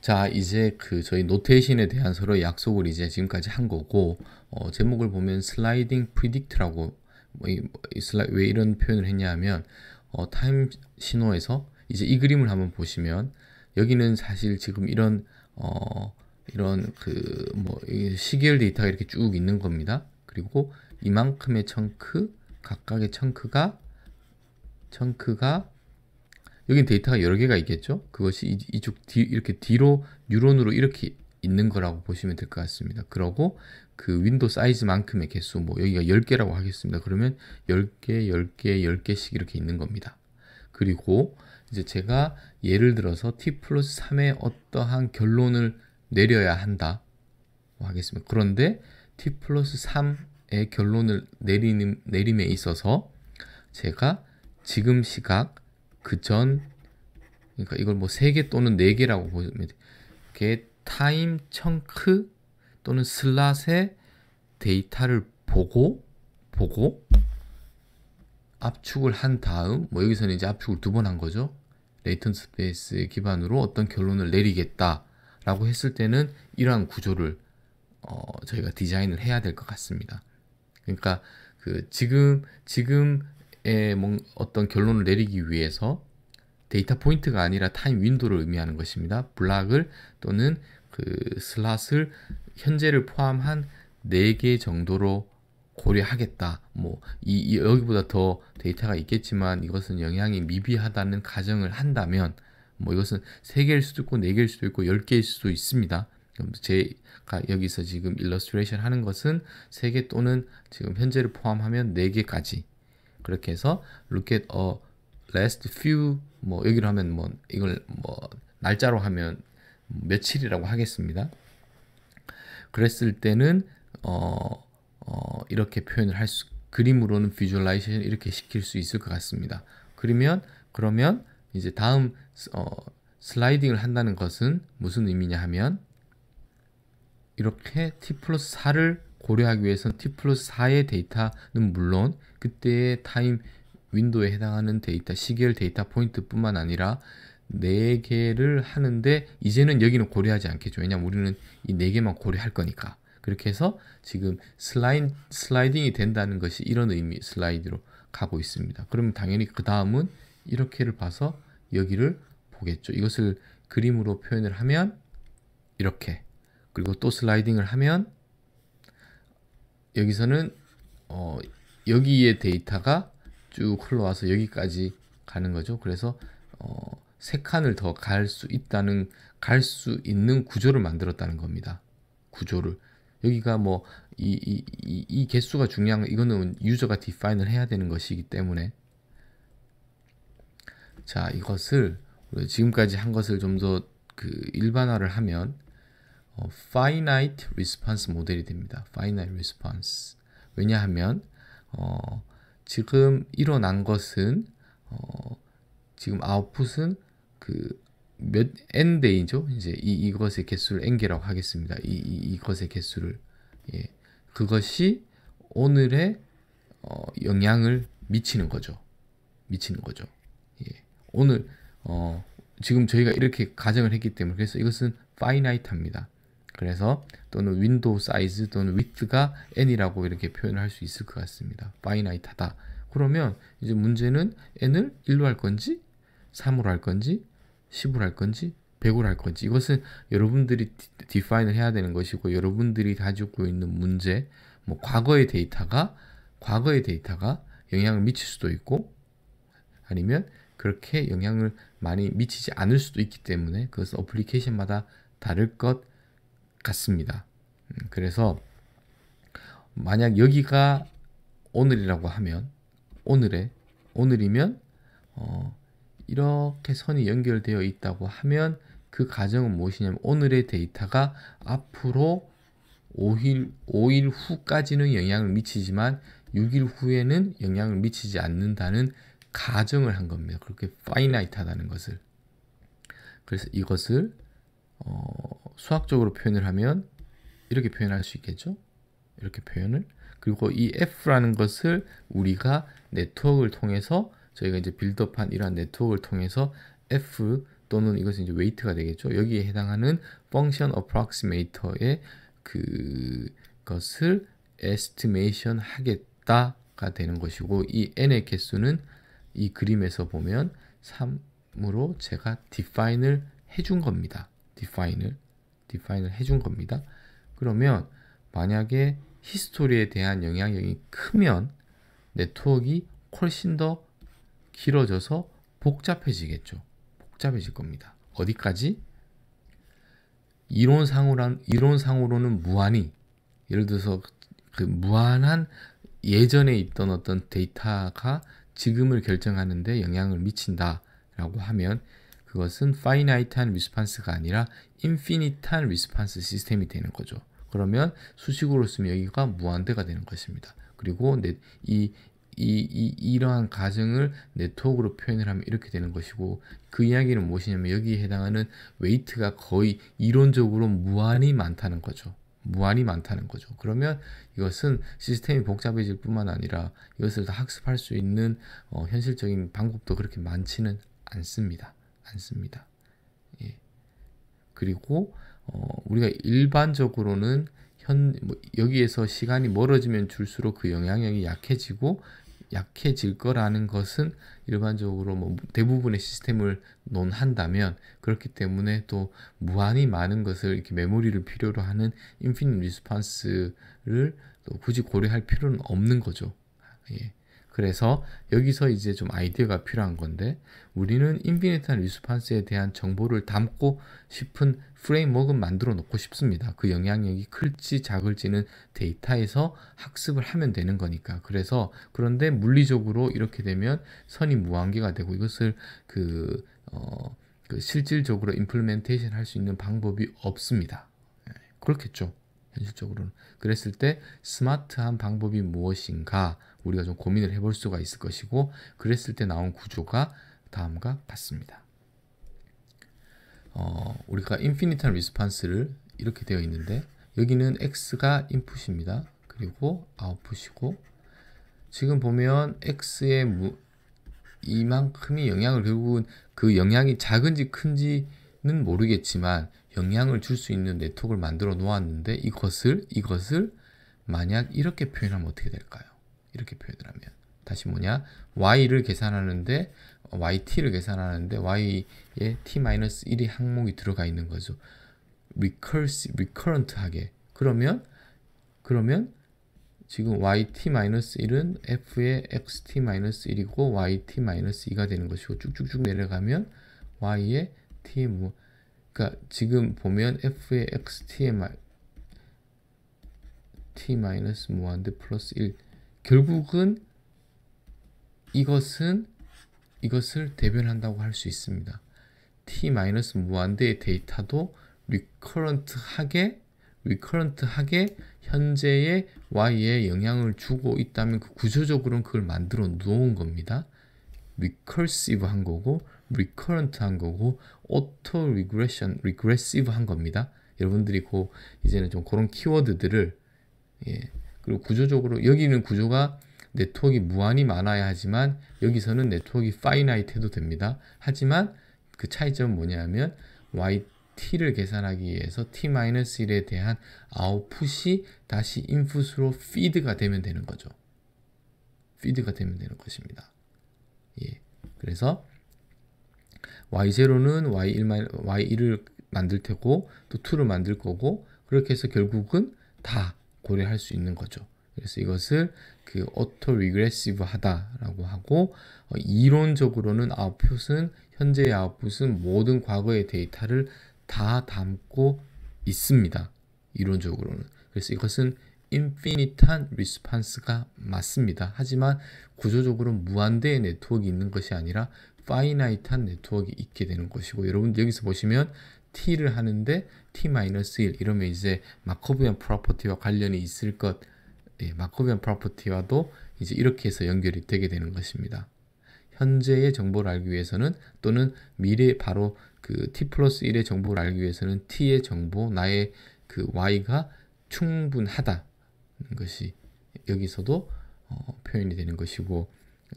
자, 이제 그 저희 노테이션에 대한 서로의 약속을 이제 지금까지 한 거고, 어, 제목을 보면 슬라이딩 프리딕트라고, 뭐 이, 뭐 이 슬라이, 왜 이런 표현을 했냐면, 어, 타임 신호에서 이제 이 그림을 한번 보시면, 여기는 사실 지금 이런, 어, 이런 그, 뭐, 시계열 데이터가 이렇게 쭉 있는 겁니다. 그리고 이만큼의 청크, 각각의 청크가, 청크가 여긴 데이터가 여러 개가 있겠죠? 그것이 이쪽 뒤, 이렇게 뒤로 뉴런으로 이렇게 있는 거라고 보시면 될 것 같습니다. 그러고 그 윈도 사이즈만큼의 개수, 뭐 여기가 10개라고 하겠습니다. 그러면 10개, 10개, 10개씩 이렇게 있는 겁니다. 그리고 이제 제가 예를 들어서 t 플러스 3의 어떠한 결론을 내려야 한다 뭐 하겠습니다. 그런데 t 플러스 3의 결론을 내리는, 내림에 있어서 제가 지금 시각 그 전, 그러니까 이걸 뭐 세 개 또는 네 개라고 보면돼 t i m e chunk 또는 슬롯의 데이터를 보고, 보고, 압축을 한 다음, 뭐 여기서는 이제 압축을 두 번 한 거죠. 레이턴 스페이스의 기반으로 어떤 결론을 내리겠다라고 했을 때는 이러한 구조를 어, 저희가 디자인을 해야 될 것 같습니다. 그러니까 그 지금 지금 어떤 결론을 내리기 위해서 데이터 포인트가 아니라 타임 윈도를 의미하는 것입니다. 블락을 또는 그 슬롯을 현재를 포함한 4개 정도로 고려하겠다. 뭐, 이, 이, 여기보다 더 데이터가 있겠지만 이것은 영향이 미비하다는 가정을 한다면, 뭐 이것은 3개일 수도 있고, 4개일 수도 있고, 10개일 수도 있습니다. 제가 여기서 지금 일러스트레이션 하는 것은 3개 또는 지금 현재를 포함하면 4개까지 그렇게 해서 look at a last few 뭐 여기로 하면 뭐 이걸 뭐 날짜로 하면 며칠이라고 하겠습니다. 그랬을 때는 어, 어 이렇게 표현을 할 수, 그림으로는 비주얼라이제이션 이렇게 시킬 수 있을 것 같습니다. 그러면 그러면 이제 다음 어, 슬라이딩을 한다는 것은 무슨 의미냐 하면 이렇게 t 플러스 4를 고려하기 위해선 t 플러스 4의 데이터는 물론 그때의 타임 윈도에 해당하는 데이터, 시계열 데이터 포인트뿐만 아니라 4개를 하는데 이제는 여기는 고려하지 않겠죠. 왜냐면 우리는 이 4개만 고려할 거니까. 그렇게 해서 지금 슬라인, 슬라이딩이 된다는 것이 이런 의미 슬라이드로 가고 있습니다. 그러면 당연히 그 다음은 이렇게를 봐서 여기를 보겠죠. 이것을 그림으로 표현을 하면 이렇게 그리고 또 슬라이딩을 하면 여기서는 어, 여기에 데이터가 쭉 흘러와서 여기까지 가는 거죠. 그래서 어, 세 칸을 더 갈 수 있다는 갈 수 있는 구조를 만들었다는 겁니다. 구조를 여기가 뭐이이 이, 이 개수가 중요한 이거는 유저가 디파인을 해야 되는 것이기 때문에 자 이것을 지금까지 한 것을 좀 더 그 일반화를 하면 어, finite response 모델이 됩니다. finite response. 왜냐하면 어, 지금 일어난 것은 어, 지금 아웃풋은 그몇 n 데이죠? 이제 이 이것의 개수를 n 개라고 하겠습니다. 이, 이 이것의 개수를 예. 그것이 오늘의 어, 영향을 미치는 거죠. 미치는 거죠. 예. 오늘 어, 지금 저희가 이렇게 가정을 했기 때문에 그래서 이것은 파이나이트합니다. 그래서 또는 윈도우 사이즈 또는 위트가 n이라고 이렇게 표현을 할 수 있을 것 같습니다. 파이나이트하다. 그러면 이제 문제는 n을 1로 할 건지 3으로 할 건지 10으로 할 건지 100으로 할 건지 이것은 여러분들이 디파인을 해야 되는 것이고 여러분들이 가지고 있는 문제 뭐 과거의 데이터가 과거의 데이터가 영향을 미칠 수도 있고 아니면 그렇게 영향을 많이 미치지 않을 수도 있기 때문에 그것은 어플리케이션마다 다를 것 같습니다. 음, 그래서 만약 여기가 오늘이라고 하면 오늘에 오늘이면 어, 이렇게 선이 연결되어 있다고 하면 그 과정은 무엇이냐면 오늘의 데이터가 앞으로 5일, 5일 후까지는 영향을 미치지만 6일 후에는 영향을 미치지 않는다는 가정을 한 겁니다. 그렇게 파이나이트하다는 것을. 그래서 이것을 어, 수학적으로 표현을 하면 이렇게 표현할 수 있겠죠? 이렇게 표현을 그리고 이 F라는 것을 우리가 네트워크를 통해서 저희가 이제 빌드업한 이러한 네트워크를 통해서 F 또는 이것은 이제 웨이트가 되겠죠. 여기에 해당하는 function approximator의 그것을 estimation 하겠다가 되는 것이고 이 n의 개수는 이 그림에서 보면 3으로 제가 define을 해 준 겁니다. define을 디파인을 해준 겁니다. 그러면 만약에 히스토리에 대한 영향력이 크면 네트워크가 훨씬 더 길어져서 복잡해지겠죠. 복잡해질 겁니다. 어디까지? 이론상으로는, 이론상으로는 무한히 예를 들어서 그 무한한 예전에 있던 어떤 데이터가 지금을 결정하는데 영향을 미친다라고 하면 그것은 파이나이트한 리스판스가 아니라 인피니트한 리스판스 시스템이 되는 거죠. 그러면 수식으로 쓰면 여기가 무한대가 되는 것입니다. 그리고 네, 이, 이, 이, 러한 가정을 네트워크로 표현을 하면 이렇게 되는 것이고 그 이야기는 무엇이냐면 여기에 해당하는 웨이트가 거의 이론적으로 무한히 많다는 거죠. 무한히 많다는 거죠. 그러면 이것은 시스템이 복잡해질 뿐만 아니라 이것을 다 학습할 수 있는 어, 현실적인 방법도 그렇게 많지는 않습니다. 않습니다. 예. 그리고 어, 우리가 일반적으로는 현 뭐, 여기에서 시간이 멀어지면 줄수록 그 영향력이 약해지고 약해질 거라는 것은 일반적으로 뭐 대부분의 시스템을 논한다면 그렇기 때문에 또 무한히 많은 것을 이렇게 메모리를 필요로 하는 인피니트 리스판스를 또 굳이 고려할 필요는 없는 거죠. 아, 예. 그래서 여기서 이제 좀 아이디어가 필요한 건데 우리는 인피니트한 리스판스에 대한 정보를 담고 싶은 프레임워크는 만들어 놓고 싶습니다. 그 영향력이 클지 작을지는 데이터에서 학습을 하면 되는 거니까. 그래서 그런데 물리적으로 이렇게 되면 선이 무한계가 되고 이것을 그, 어, 그 실질적으로 임플멘테이션 할 수 있는 방법이 없습니다. 예, 그렇겠죠. 현실적으로는. 그랬을 때 스마트한 방법이 무엇인가 우리가 좀 고민을 해볼 수가 있을 것이고 그랬을 때 나온 구조가 다음과 같습니다. 어, 우리가 인피니탄 리스판스를 이렇게 되어 있는데 여기는 x가 인풋입니다. 그리고 아웃풋이고 지금 보면 x의 무, 이만큼이 영향을 결국은 그 영향이 작은지 큰지는 모르겠지만 영향을 줄 수 있는 네트워크를 만들어 놓았는데 이것을 이것을 만약 이렇게 표현하면 어떻게 될까요? 이렇게 표현을 하면 다시 뭐냐 y를 계산하는데 어, yt를 계산하는데 y에 t-1이 항목이 들어가 있는 거죠. r e c u r s e recurrent 하게 그러면 그러면 지금 yt-1은 f의 xt-1이고 yt-2가 되는 것이고 쭉쭉쭉 내려가면 y의 t 뭐 그러니까 지금 보면 f의 xt의 t 뭐 플러스 1 결국은 이것은 이것을 대변한다고 할 수 있습니다. t 마이너스 무한대의 데이터도 리커런트하게 리커런트하게 현재의 y에 영향을 주고 있다면 그 구조적으로는 그걸 만들어 놓은 겁니다. recursive 한 거고 recurrent 한 거고 auto regression, regressive 한 겁니다. 여러분들이 고 그 이제는 좀 그런 키워드들을 예. 그리고 구조적으로 여기는 구조가 네트워크가 무한히 많아야 하지만 여기서는 네트워크가 파이나이트해도 됩니다. 하지만 그 차이점은 뭐냐면 yt를 계산하기 위해서 t-1에 대한 아웃풋이 다시 인풋으로 피드가 되면 되는 거죠. 피드가 되면 되는 것입니다. 예. 그래서 y0는 y1, y1을 만들 테고 또 2를 만들 거고 그렇게 해서 결국은 다 고려할 수 있는 거죠. 그래서 이것을 그 auto regressive 하다라고 하고 어, 이론적으로는 아웃풋은 현재의 아웃풋은 모든 과거의 데이터를 다 담고 있습니다. 이론적으로는. 그래서 이것은 인피니탄 리스판스가 맞습니다. 하지만 구조적으로 무한대의 네트워크가 있는 것이 아니라 파이나이트한 네트워크가 있게 되는 것이고 여러분 여기서 보시면 t를 하는데 t-1 이러면 이제 마커비안 프로퍼티와 관련이 있을 것 예, 마커비안 프로퍼티와도 이제 이렇게 해서 연결이 되게 되는 것입니다. 현재의 정보를 알기 위해서는 또는 미래 바로 그 t 플러스 1의 정보를 알기 위해서는 t의 정보 나의 그 y가 충분하다 것이 여기서도 어, 표현이 되는 것이고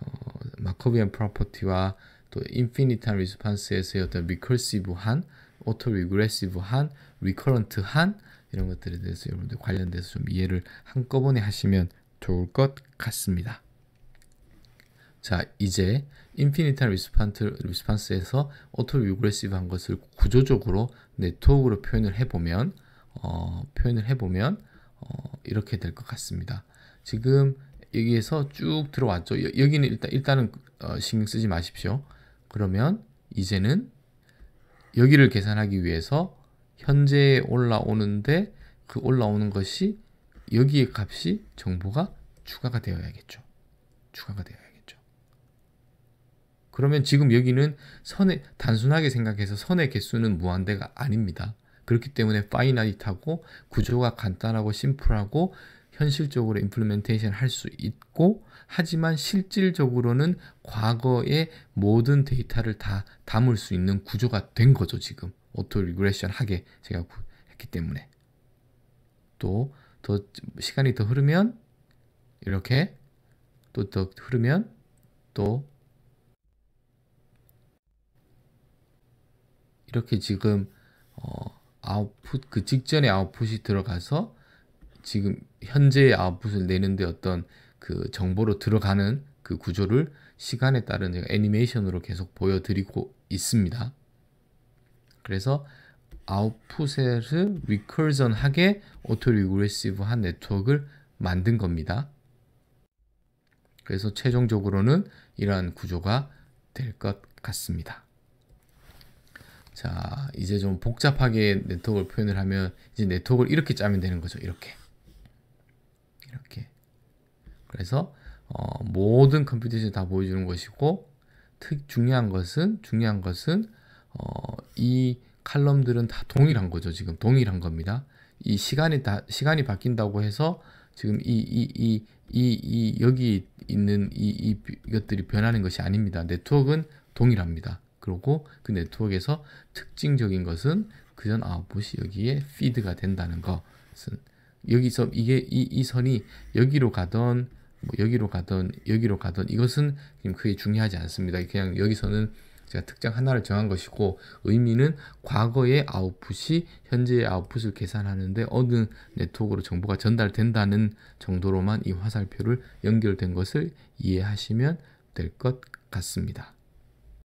어, 마커비안 프로퍼티와 또 인피니탄 리스판스에서의 어떤 리컬시브한 오토리그레시브한, 리커런트한 이런 것들에 대해서 여러분들 관련돼서 좀 이해를 한꺼번에 하시면 좋을 것 같습니다. 자, 이제 인피니탄 리스판트, 리스판스에서 오토 리그레시브한 것을 구조적으로 네트워크로 표현을 해보면 어, 표현을 해보면 어, 이렇게 될 것 같습니다. 지금 여기에서 쭉 들어왔죠. 여, 기는 일단 일단은 어, 신경 쓰지 마십시오. 그러면 이제는 여기를 계산하기 위해서 현재에 올라오는데 그 올라오는 것이 여기의 값이 정보가 추가가 되어야겠죠. 추가가 되어야겠죠. 그러면 지금 여기는 선의 단순하게 생각해서 선의 개수는 무한대가 아닙니다. 그렇기 때문에 파이나이하고 구조가 간단하고 심플하고 현실적으로 임플리멘테이션 할 수 있고 하지만 실질적으로는 과거의 모든 데이터를 다 담을 수 있는 구조가 된 거죠 지금 오토 리그레션 하게 제가 했기 때문에 또 더 시간이 더 흐르면 이렇게 또 더 흐르면 또 이렇게 지금 어, 아웃풋 그 직전에 아웃풋이 들어가서 지금 현재의 아웃풋을 내는데 어떤 그 정보로 들어가는 그 구조를 시간에 따른 제가 애니메이션으로 계속 보여드리고 있습니다. 그래서 아웃풋을 리커전하게 오토 리그레시브한 네트워크를 만든 겁니다. 그래서 최종적으로는 이러한 구조가 될 것 같습니다. 자, 이제 좀 복잡하게 네트워크를 표현을 하면 이제 네트워크를 이렇게 짜면 되는 거죠. 이렇게. 이렇게 그래서 어, 모든 컴퓨테이션 다 보여주는 것이고 특 중요한 것은 중요한 것은 어, 이 칼럼들은 다 동일한 거죠 지금 동일한 겁니다 이 시간이 다 시간이 바뀐다고 해서 지금 이이이 이 이 여기 있는 이, 이것들이 변하는 것이 아닙니다 네트워크는 동일합니다 그리고 그 네트워크에서 특징적인 것은 그전 아웃풋이 여기에 피드가 된다는 것은 여기서 이게 이, 이 선이 여기로 가던 뭐 여기로 가던 여기로 가던 이것은 지 크게 중요하지 않습니다. 그냥 여기서는 제가 특정 하나를 정한 것이고 의미는 과거의 아웃풋이 현재의 아웃풋을 계산하는데 어느 네트워크로 정보가 전달된다는 정도로만 이 화살표를 연결된 것을 이해하시면 될 것 같습니다.